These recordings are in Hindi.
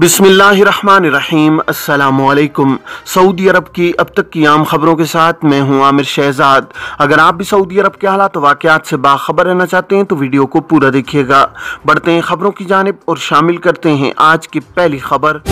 बिस्मिल्लाहिर्रहमानिर्रहीम अस्सलामुअलैकुम सऊदी अरब की अब तक की आम खबरों के साथ मैं हूं आमिर शहजाद अगर आप भी सऊदी अरब के हालात तो वाक़ात से बाखबर रहना चाहते हैं तो वीडियो को पूरा देखिएगा बढ़ते हैं खबरों की जानब और शामिल करते हैं आज की पहली खबर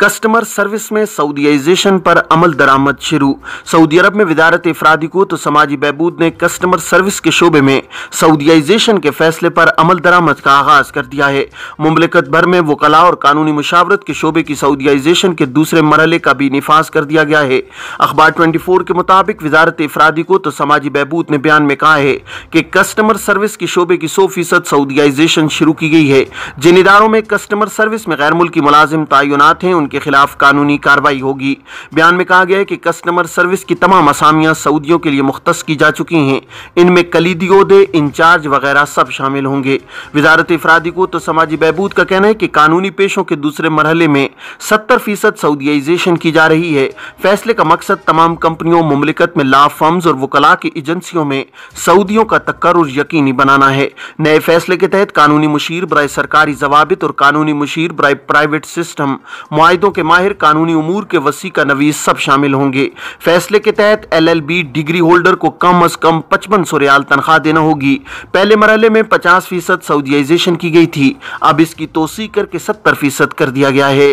कस्टमर सर्विस में सऊदीज़ेशन पर अमल दरामद शुरू सऊदी अरब में विदारत अफरादी को तो समाजी बहबूद ने कस्टमर सर्विस के शोबे में सऊदीज़ेशन के फैसले पर अमल दरामद का आगाज़ कर दिया है ममलिकत भर में वकला और कानूनी मुशावरत के शोबे की सऊदीज़ेशन के दूसरे मरहले का भी नफाज कर दिया गया है अखबार ट्वेंटी फोर के मुताबिक वजारत अफरादी को तो समाजी बहबूद ने बयान में कहा है कि कस्टमर सर्विस के शोबे की सौ फीसद सऊदीज़ेशन शुरू की गई है जिन इदारों में कस्टमर सर्विस में गैर मुल्की मुलाजिम तयनत हैं उनके खिलाफ कानूनी कार्रवाई होगी बयान में कहा गया है कि कस्टमर सर्विस की तमाम असामियां सऊदियों के लिए मुख्त की जा चुकी हैं इनमें कलीदियोदे इंचार्ज वगैरह सब शामिल होंगे वजारत अफरादी को तो समाजी बहबूद का कहना है कि कानूनी पेशों के दूसरे मरहले में सत्तर फीसद सऊदियाइजेशन की जा रही है फैसले का मकसद तमाम कंपनियों ममलिकत में ला फर्म्स और वकला की एजेंसियों में सऊदियों का तकर यकीनी बनाना है नए फैसले के तहत कानूनी मुशीर बरए सरकारी जवाबित और कानूनी मुशीर बरए प्राइवेट सिस्टम कायदों के माहिर कानूनी उमूर के वसी का नवीस सब शामिल होंगे फैसले के तहत L L B degree holder को कम अज कम पचपन सौ रियाल तनख्वाह देना होगी पहले मरहले में पचास फीसद सऊदीज़ेशन की गई थी अब इसकी तोसी करके सत्तर फीसद कर दिया गया है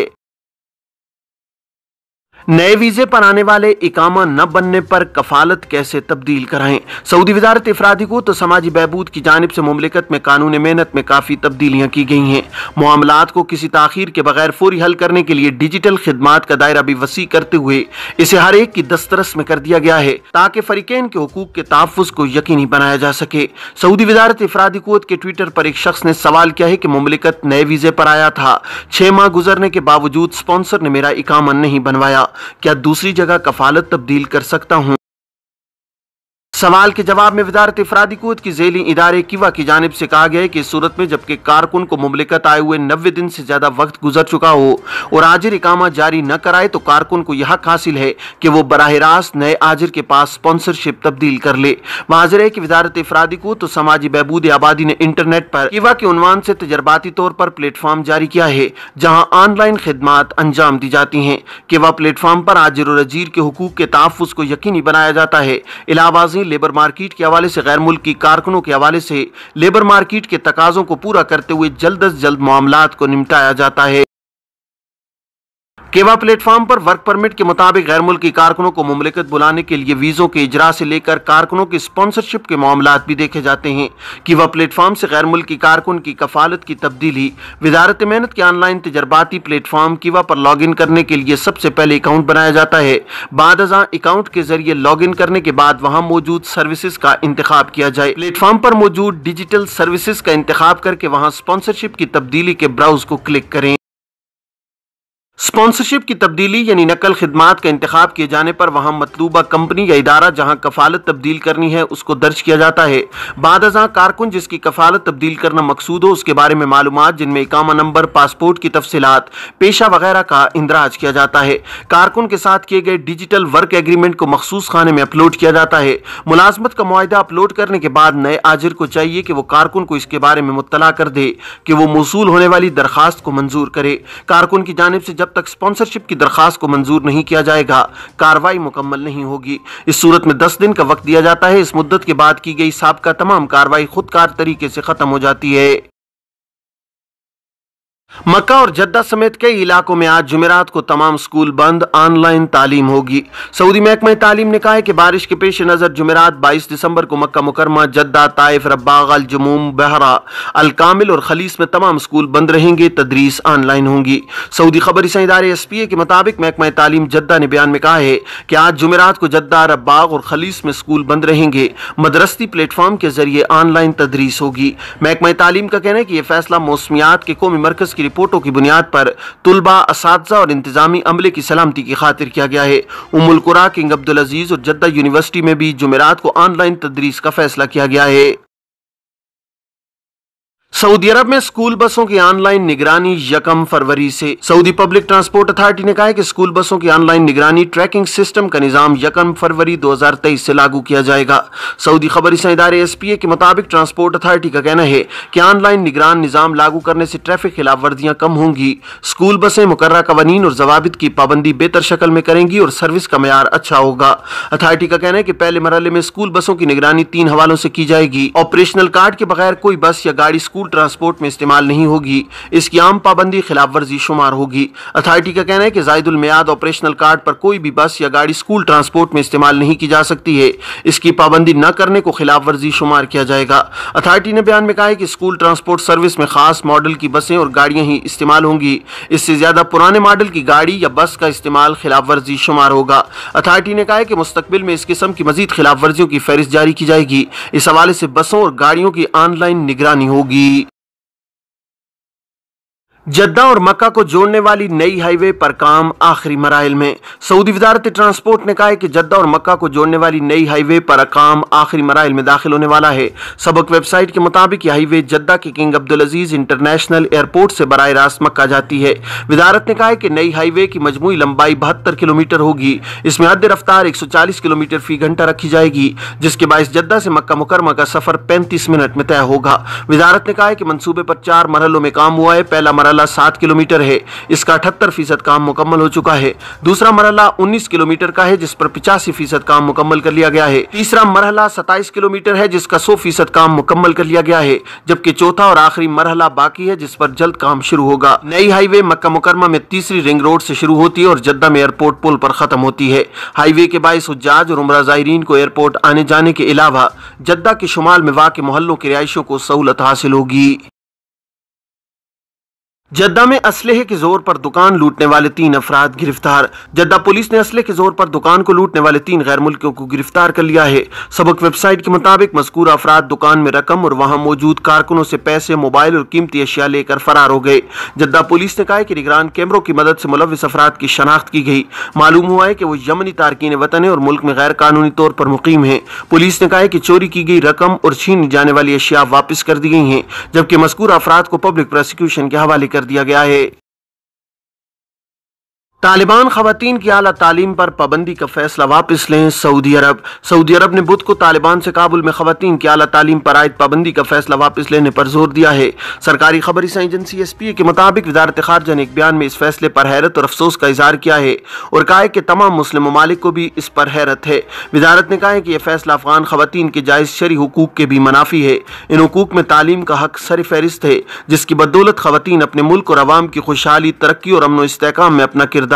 नए वीजे पर आने वाले इकामा न बनने पर कफालत कैसे तब्दील कराएं सऊदी वजारत अफराधी को तो समाजी बहबूद की जानब से ममलिकत में कानून मेहनत में काफ़ी तब्दीलियाँ की गई हैं मामला को किसी तखिर के बगैर फौरी हल करने के लिए डिजिटल खदमात का दायरा भी वसी करते हुए इसे हर एक की दस्तरस में कर दिया गया है ताकि फरीकैन के हकूक के तहफ़ को यकीनी बनाया जा सके सऊदी वजारत अफराधी कोत के ट्विटर पर एक शख्स ने सवाल किया है कि ममलिकत नए वीजे पर आया था छः माह गुजरने के बावजूद स्पॉन्सर ने मेरा इकामा नहीं बनवाया क्या दूसरी जगह कफालत तब्दील कर सकता हूँ सवाल के जवाब में वजारत अफरादी कूद की झेली इदारे किवा की जानब से कहा गया कि सूरत में जबकि कारकुन को मुमलिकत आए हुए नबे दिन से ज़्यादा वक्त गुजर चुका हो और आजिर इकामा जारी न कराए तो कारकुन को यह हासिल है कि वो बरह रास्त नए आजिर के पास स्पॉन्सरशिप तब्दील कर ले वाजर है कि वजारत अफरादी कूद तो समाजी बहबूद आबादी ने इंटरनेट पर किवा के उनवान से तजर्बाती तौर पर प्लेटफॉर्म जारी किया है जहाँ ऑनलाइन खदमात अंजाम दी जाती हैं किवा प्लेटफॉर्म पर आजिर और अजीर के हकूक के तहफ़ को यकीनी बनाया जाता है इलाहाबाजी लेबर मार्केट के हवाले से गैर मुल्क कारकुनों के हवाले से लेबर मार्केट के तकाजों को पूरा करते हुए जल्द अज जल्द मामला को निपटाया जाता है केवा प्लेटफॉर्म पर वर्क परमिट के मुताबिक गैर मुल्की कारकुनों को मुमलिकत बुलाने के लिए वीज़ों के इजरा से लेकर कारकुनों की स्पॉन्सरशिप के मामला भी देखे जाते हैं केवा प्लेटफॉर्म से गैर मुल्की कारकुन की कफालत की तब्दीली वजारत मेहनत के ऑनलाइन तजर्बाती प्लेटफॉर्म केवा पर लॉग इन करने के लिए सबसे पहले अकाउंट बनाया जाता है बाद अकाउंट के जरिए लॉग इन करने के बाद वहाँ मौजूद सर्विस का इंतजाम किया जाए प्लेटफॉर्म पर मौजूद डिजिटल सर्विस का इंतखब करके वहाँ स्पॉन्सरशिप की तब्दीली के ब्राउज को क्लिक करें स्पॉन्सरशिप की तब्दीली यानी नकल खदमात का इंतखब किए जाने पर वहाँ मतलूबा कंपनी या इदारा जहाँ कफालत तब्दील करनी है उसको दर्ज किया जाता है बाद अजा कारकुन जिसकी कफालत तब्दील करना मकसूद हो उसके बारे में मालूम जिनमें इकामा नंबर पासपोर्ट की तफसीत पेशा वगैरह का इंदराज किया जाता है कारकुन के साथ किए गए डिजिटल वर्क एग्रीमेंट को मखसूस खाने में अपलोड किया जाता है मुलाजमत का माहदा अपलोड करने के बाद नए आजिर को चाहिए कि वो कारकुन को इसके बारे में मुतला कर दे कि वो मौसू होने वाली दरख्वास्त को मंजूर करे कारकुन की जानब से जब तक स्पॉन्सरशिप की दरखास्त को मंजूर नहीं किया जाएगा कार्रवाई मुकम्मल नहीं होगी इस सूरत में दस दिन का वक्त दिया जाता है इस मुद्दत के बाद की गई सबका तमाम कार्रवाई खुदकार तरीके से खत्म हो जाती है मक्का और जद्दा समेत कई इलाकों में आज जुमेरात को तमाम स्कूल बंद ऑनलाइन तालीम होगी सऊदी महकमा तालीम ने कहा है कि बारिश के पेश नज़र जुमेरात 22 दिसंबर को मक्का मुकरमा जद्दा ताइफ रब्बाग अलजमूम बहरा अलकामिल और खलीस में तमाम स्कूल बंद रहेंगे तदरीस ऑनलाइन होंगी सऊदी खबर इदारे एस पी ए के मुताबिक महकमा तालीम जद्दा ने बयान में कहा है कि आज जुमेरात को जद्दा रब्बाग और खलीस में स्कूल बंद रहेंगे मदरस्ती प्लेटफॉर्म के जरिए ऑनलाइन तदरीस होगी महकमा तालीम का कहना है कि यह फैसला मौसमियात के कौमी मरकज की रिपोर्टों की बुनियाद पर तलबा इस और इंतजामी अमले की सलामती की खातिर किया गया है उमुलकुरा किंग अब्दुल अजीज़ और जद्दा यूनिवर्सिटी में भी जुमेरात को ऑनलाइन तदरीस का फैसला किया गया है सऊदी अरब में स्कूल बसों की ऑनलाइन निगरानी यकम फरवरी से सऊदी पब्लिक ट्रांसपोर्ट अथॉरिटी ने कहा है कि स्कूल बसों की ऑनलाइन निगरानी ट्रैकिंग सिस्टम का निजाम यकम फरवरी 2023 से लागू किया जाएगा सऊदी खबरी इदारे एस पी ए के मुताबिक ट्रांसपोर्ट अथॉरिटी का कहना है कि ऑनलाइन निगरान निजाम लागू करने से ट्रैफिक खिलाफ वर्जियां कम होंगी स्कूल बसें मुकर्रा कवानीन और जवाबित की पाबंदी बेहतर शक्ल में करेंगी और सर्विस का मैार अच्छा होगा अथॉरिटी का कहना है कि पहले मरहले में स्कूल बसों की निगरानी तीन हवालों से की जाएगी ऑपरेशनल कार्ड के बगैर कोई बस या गाड़ी स्कूल स्कूल ट्रांसपोर्ट में इस्तेमाल नहीं होगी इसकी आम पाबंदी खिलाफ वर्जी शुमार होगी अथॉरिटी का कहना है कि जायदुल मियाद ऑपरेशनल कार्ड पर कोई भी बस या गाड़ी स्कूल ट्रांसपोर्ट में इस्तेमाल नहीं की जा सकती है इसकी पाबंदी न करने को खिलाफ वर्जी शुमार किया जाएगा अथॉरिटी ने बयान में कहा है कि स्कूल ट्रांसपोर्ट सर्विस में खास मॉडल की बसें और गाड़ियां ही इस्तेमाल होंगी इससे ज्यादा पुराने मॉडल की गाड़ी या बस का इस्तेमाल खिलाफ वर्जी शुमार होगा अथॉरिटी ने कहा है कि मुस्तबिल में इस किस्म की मजीद खिलाफ वर्जियों की फहरिस्त जारी की जाएगी इस हवाले से बसों और गाड़ियों की ऑनलाइन निगरानी होगी जद्दा और मक्का को जोड़ने वाली नई हाईवे पर काम आखिरी मराहल में सऊदी वजारत ट्रांसपोर्ट ने कहा है कि जद्दा और मक्का को जोड़ने वाली नई हाईवे पर काम आखिरी मराहल में दाखिल होने वाला है सबक वेबसाइट के मुताबिक यह हाईवे जद्दा के King Abdul Aziz International Airport से बर रास्त मक्का जाती है वजारत ने कहा है कि नई हाईवे की मजमू लंबाई बहत्तर किलोमीटर होगी इसमें हद रफ्तार एक सौ चालीस किलोमीटर फी घंटा रखी जाएगी जिसके बायस जद्दा से मक्का मुकरमा का सफर पैंतीस मिनट में तय होगा वजारत ने कहा है कि मनसूबे पर चार मरहलों में काम हुआ है पहला मरहला मरला सात किलोमीटर है इसका अठहत्तर फीसद काम मुकम्मल हो चुका है दूसरा मरहला उन्नीस किलोमीटर का है जिस पर पिचासी फीसद काम मुकम्मल कर लिया गया है तीसरा मरहला सताइस किलोमीटर है जिसका सौ फीसद काम मुकम्मल कर लिया गया है जबकि चौथा और आखिरी मरहला बाकी है जिस पर जल्द काम शुरू होगा नई हाईवे मक्का मुकरमा में तीसरी रिंग रोड ऐसी शुरू होती है और जद्दा में एयरपोर्ट पुल पर खत्म होती है हाईवे के बायस उजाज और उमरा जायरीन को एयरपोर्ट आने जाने के अलावा जद्दा के शुमाल में वाक़ मोहल्लों के रिहायशों को सहूलत हासिल होगी जद्दा में असलहे के जोर पर दुकान लूटने वाले तीन अफराद गिरफ्तार जद्दा पुलिस ने असले के जोर पर दुकान को लूटने वाले तीन गैर मुल्कियों को गिरफ्तार कर लिया है सबक वेबसाइट के मुताबिक मजकूर अफराद दुकान में रकम और वहां मौजूद कारकुनों से पैसे मोबाइल और कीमती अशिया लेकर फरार हो गए जद्दा पुलिस ने कहा कि निगरान कैमरों की मदद से मुलविस अफराद की शनाख्त की गई मालूम हुआ है कि वो यमनी तारकिन वतन है और मुल्क में गैर कानूनी तौर पर मुकीम है पुलिस ने कहा कि चोरी की गई रकम और छीन जाने वाली अशिया वापस कर दी गई है जबकि मजकूर अफराद को पब्लिक प्रोसिक्यूशन के हवाले कर दिया गया है तालिबान खातन की अली तालीम पर पाबंदी का फैसला वापस लें सऊदी अरब सऊदी अरब ने बुध को तालिबान से काबुल में खातन की अली तालीम पर आयद पाबंदी का फैसला वापस लेने पर जोर दिया है सरकारी खबरी एजेंसी एस पी ए के मुताबिक वजारत खारजा ने एक बयान में इस फैसले पर हैरत और अफसोस का इजहार किया है और कहा है कि तमाम मुस्लिम ममालिक को भी इस पर हैरत है वजारत ने कहा है कि यह फैसला अफगान खातन के जायज़ शरी हकूक के भी मुनाफी है इन हकूक में तालीम का हक सर फहरिस्त है जिसकी बदौलत खातन अपने मुल्क और आवाम की खुशहाली तरक्की और अमन इसकाम में अपना किरदार